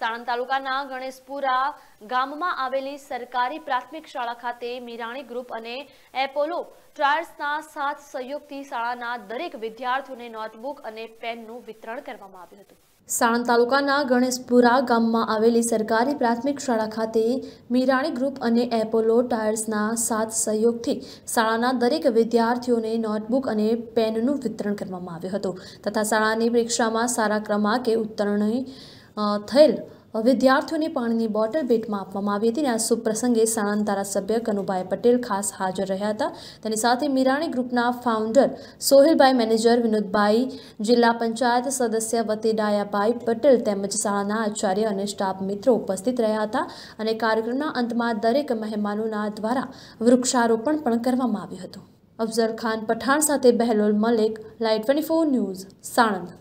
સાણંદ તાલુકાના ગણેશપુરા ગામમાં આવેલી સરકારી પ્રાથમિક શાળા ખાતે મીરાણી ગ્રુપ અને એપોલો ટ્રાયર્સના સાત સહયોગથી શાળાના દરેક વિદ્યાર્થીઓને નોટબુક અને પેનનું વિતરણ કરવામાં આવ્યું હતું સાણંદ તાલુકાના ગણેશપુરા ગામમાં આવેલી સરકારી પ્રાથમિક શાળા ખાતે મીરાણી ગ્રુપ અને એપોલો ટાયર્સના સાત સહયોગથી શાળાના દરેક વિદ્યાર્થીઓને નોટબુક અને પેનનું વિતરણ કરવામાં આવ્યું હતું તથા શાળાની પરીક્ષામાં સારા ક્રમાંકે ઉત્તીર્ણ થયેલ વિદ્યાર્થીઓને પાણીની બોટલ ભેટમાં આપવામાં આવી હતી અને આ સુપ્રસંગે સાણંદ ધારાસભ્ય કનુભાઈ પટેલ ખાસ હાજર રહ્યા હતા તેની સાથે મિરાણી ગ્રુપના ફાઉન્ડર સોહેલભાઈ મેનેજર વિનોદભાઈ જિલ્લા પંચાયત સદસ્ય વતી ડાયાભાઈ પટેલ તેમજ શાળાના આચાર્ય અને સ્ટાફ મિત્રો ઉપસ્થિત રહ્યા હતા અને કાર્યક્રમના અંતમાં દરેક મહેમાનોના દ્વારા વૃક્ષારોપણ પણ કરવામાં આવ્યું હતું અફઝલ ખાન પઠાણ સાથે Bahelol Malik light twenty news Sanand